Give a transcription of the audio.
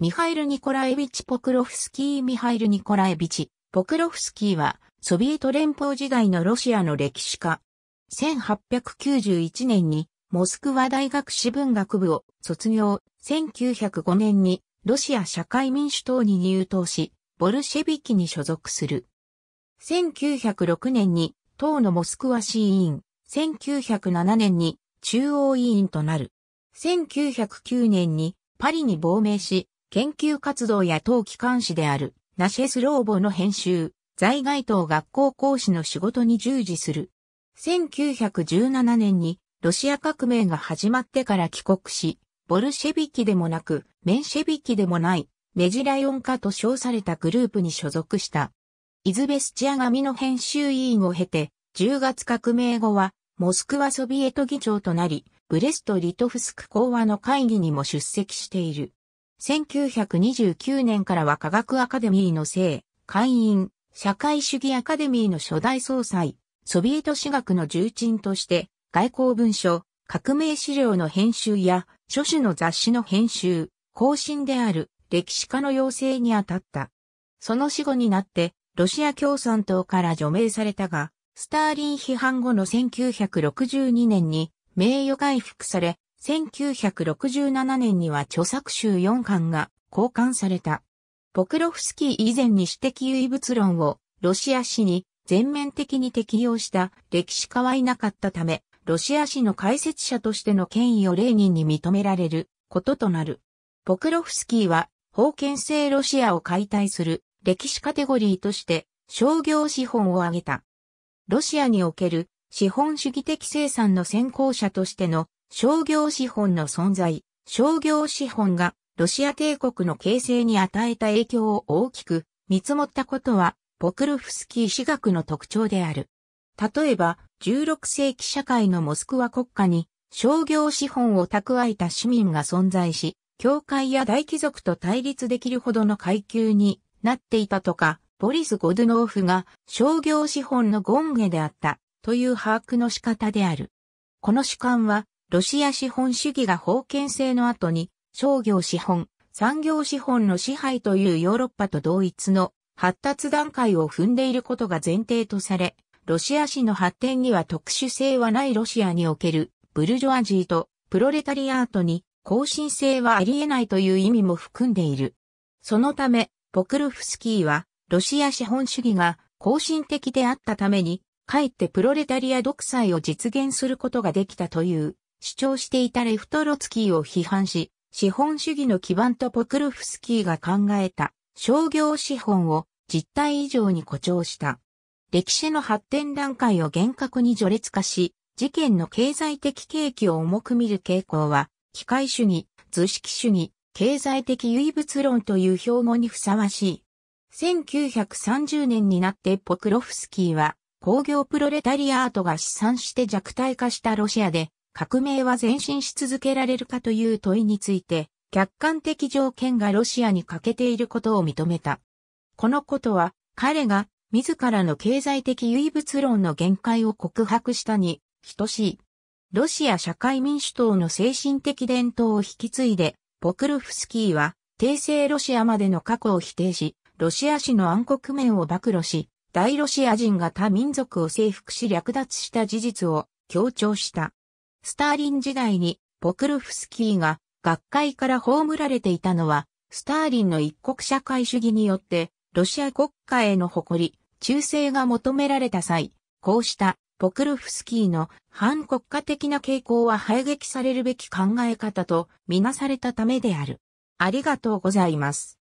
ミハイル・ニコラエビチ・ポクロフスキー・ミハイル・ニコラエビチ・ポクロフスキーは、ソビエト連邦時代のロシアの歴史家。1891年に、モスクワ大学史文学部を卒業。1905年に、ロシア社会民主党に入党し、ボルシェビキに所属する。1906年に、党のモスクワ市委員。1907年に、中央委員となる。1909年に、パリに亡命し、研究活動や当機関誌であるナシェスローボの編集、在外等学校講師の仕事に従事する。1917年にロシア革命が始まってから帰国し、ボルシェビキでもなく、メンシェビキでもない、メジライオン化と称されたグループに所属した。イズベスチア紙の編集委員を経て、10月革命後は、モスクワソビエト議長となり、ブレスト・リトフスク講和の会議にも出席している。1929年からは科学アカデミーの生、会員、社会主義アカデミーの初代総裁、ソビエト史学の重鎮として、外交文書、革命資料の編集や、諸種の雑誌の編集、更新である歴史家の養成に当たった。その死後になって、ロシア共産党から除名されたが、スターリン批判後の1962年に名誉回復され、1967年には著作集4巻が交換された。ポクロフスキー以前に私的唯物論をロシア史に全面的に適用した歴史家はいなかったため、ロシア史の解説者としての権威をレ人に認められることとなる。ポクロフスキーは、封建制ロシアを解体する歴史カテゴリーとして商業資本を挙げた。ロシアにおける資本主義的生産の先行者としての商業資本の存在、商業資本がロシア帝国の形成に与えた影響を大きく見積もったことは、ポクルフスキー史学の特徴である。例えば、16世紀社会のモスクワ国家に商業資本を蓄えた市民が存在し、教会や大貴族と対立できるほどの階級になっていたとか、ボリス・ゴドゥノーフが商業資本の権下であったという把握の仕方である。この主観はロシア資本主義が封建制の後に、商業資本、産業資本の支配というヨーロッパと同一の発達段階を踏んでいることが前提とされ、ロシア史の発展には特殊性はないロシアにおけるブルジョアジーとプロレタリアートに更新性はあり得ないという意味も含んでいる。そのため、ポクルフスキーは、ロシア資本主義が更新的であったために、かえってプロレタリア独裁を実現することができたという主張していたレフトロツキーを批判し、資本主義の基盤とポクロフスキーが考えた商業資本を実態以上に誇張した。歴史の発展段階を厳格に序列化し、事件の経済的景気を重く見る傾向は、機械主義、図式主義、経済的唯物論という標語にふさわしい。1930年になってポクロフスキーは工業プロレタリアートが試算して弱体化したロシアで革命は前進し続けられるかという問いについて、客観的条件がロシアに欠けていることを認めた。このことは、彼が自らの経済的唯物論の限界を告白したに等しい。ロシア社会民主党の精神的伝統を引き継いで、ポクルフスキーは、帝政ロシアまでの過去を否定し、ロシア史の暗黒面を暴露し、大ロシア人が他民族を征服し略奪した事実を強調した。スターリン時代にポクルフスキーが学会から葬られていたのは、スターリンの一国社会主義によって、ロシア国家への誇り、忠誠が求められた際、こうしたポクルフスキーの反国家的な傾向は排撃されるべき考え方とみなされたためである。ありがとうございます。